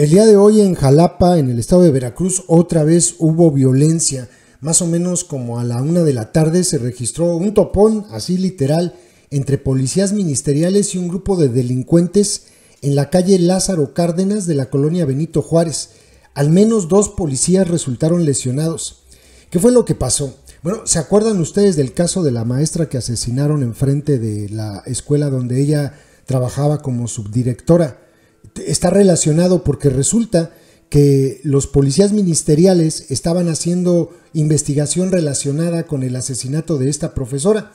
El día de hoy en Jalapa, en el estado de Veracruz, otra vez hubo violencia. Más o menos como a la una de la tarde se registró un topón, así literal, entre policías ministeriales y un grupo de delincuentes en la calle Lázaro Cárdenas de la colonia Benito Juárez. Al menos dos policías resultaron lesionados. ¿Qué fue lo que pasó? Bueno, ¿se acuerdan ustedes del caso de la maestra que asesinaron enfrente de la escuela donde ella trabajaba como subdirectora? está relacionado porque resulta que los policías ministeriales estaban haciendo investigación relacionada con el asesinato de esta profesora.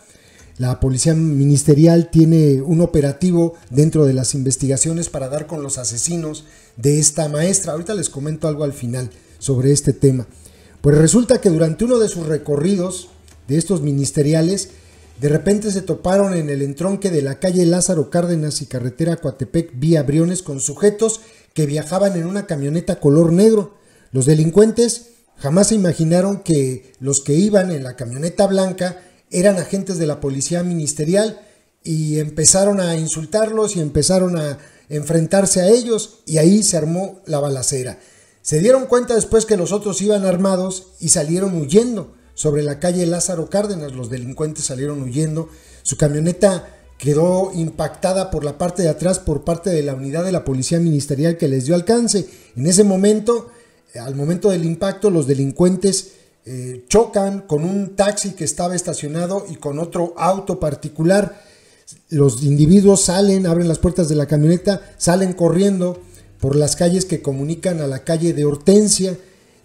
La policía ministerial tiene un operativo dentro de las investigaciones para dar con los asesinos de esta maestra. Ahorita les comento algo al final sobre este tema. Pues resulta que durante uno de sus recorridos de estos ministeriales, de repente se toparon en el entronque de la calle Lázaro Cárdenas y carretera Coatepec vía Briones con sujetos que viajaban en una camioneta color negro. Los delincuentes jamás se imaginaron que los que iban en la camioneta blanca eran agentes de la policía ministerial y empezaron a insultarlos y empezaron a enfrentarse a ellos y ahí se armó la balacera. Se dieron cuenta después que los otros iban armados y salieron huyendo sobre la calle Lázaro Cárdenas. Los delincuentes salieron huyendo. Su camioneta quedó impactada por la parte de atrás por parte de la unidad de la policía ministerial que les dio alcance. En ese momento, al momento del impacto, los delincuentes eh, chocan con un taxi que estaba estacionado y con otro auto particular. Los individuos salen, abren las puertas de la camioneta, salen corriendo por las calles que comunican a la calle de Hortensia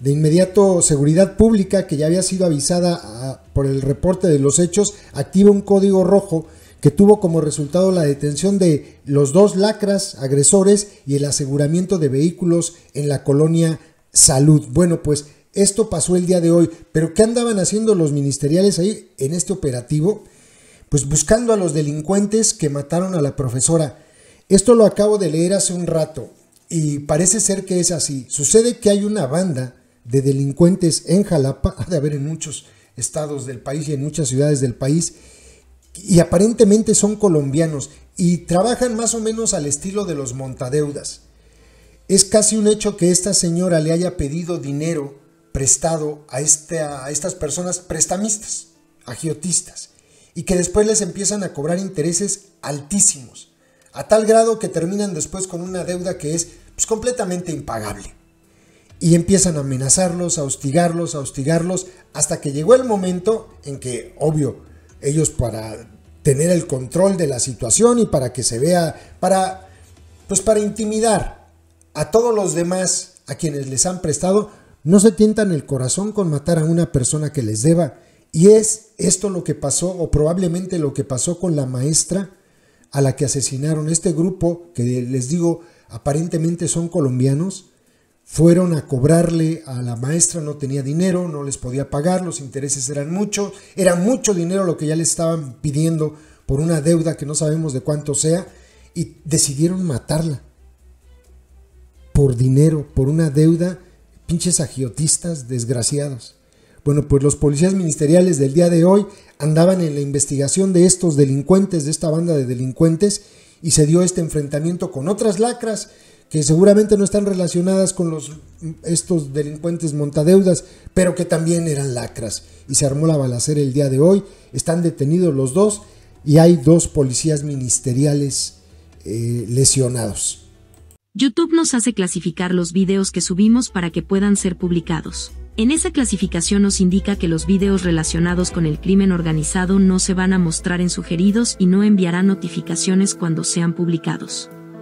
de inmediato, Seguridad Pública, que ya había sido avisada ah, por el reporte de los hechos, activa un código rojo que tuvo como resultado la detención de los dos lacras agresores y el aseguramiento de vehículos en la colonia Salud. Bueno, pues esto pasó el día de hoy, pero ¿qué andaban haciendo los ministeriales ahí en este operativo? Pues buscando a los delincuentes que mataron a la profesora. Esto lo acabo de leer hace un rato y parece ser que es así. Sucede que hay una banda de delincuentes en Jalapa, ha de haber en muchos estados del país y en muchas ciudades del país, y aparentemente son colombianos y trabajan más o menos al estilo de los montadeudas. Es casi un hecho que esta señora le haya pedido dinero prestado a, estas personas prestamistas, agiotistas, y que después les empiezan a cobrar intereses altísimos, a tal grado que terminan después con una deuda que es pues, completamente impagable y empiezan a amenazarlos, a hostigarlos, a hostigarlos, hasta que llegó el momento en que, obvio, ellos para tener el control de la situación y para que se vea, para, pues para intimidar a todos los demás a quienes les han prestado, no se tientan el corazón con matar a una persona que les deba. Y es esto lo que pasó, o probablemente lo que pasó con la maestra a la que asesinaron este grupo, que les digo, aparentemente son colombianos, fueron a cobrarle a la maestra, no tenía dinero, no les podía pagar, los intereses eran muchos era mucho dinero lo que ya le estaban pidiendo por una deuda que no sabemos de cuánto sea, y decidieron matarla. Por dinero, por una deuda, pinches agiotistas desgraciados. Bueno, pues los policías ministeriales del día de hoy andaban en la investigación de estos delincuentes, de esta banda de delincuentes, y se dio este enfrentamiento con otras lacras que seguramente no están relacionadas con los, estos delincuentes montadeudas, pero que también eran lacras. Y se armó la balacera el día de hoy, están detenidos los dos y hay dos policías ministeriales eh, lesionados. YouTube nos hace clasificar los videos que subimos para que puedan ser publicados. En esa clasificación nos indica que los videos relacionados con el crimen organizado no se van a mostrar en sugeridos y no enviará notificaciones cuando sean publicados.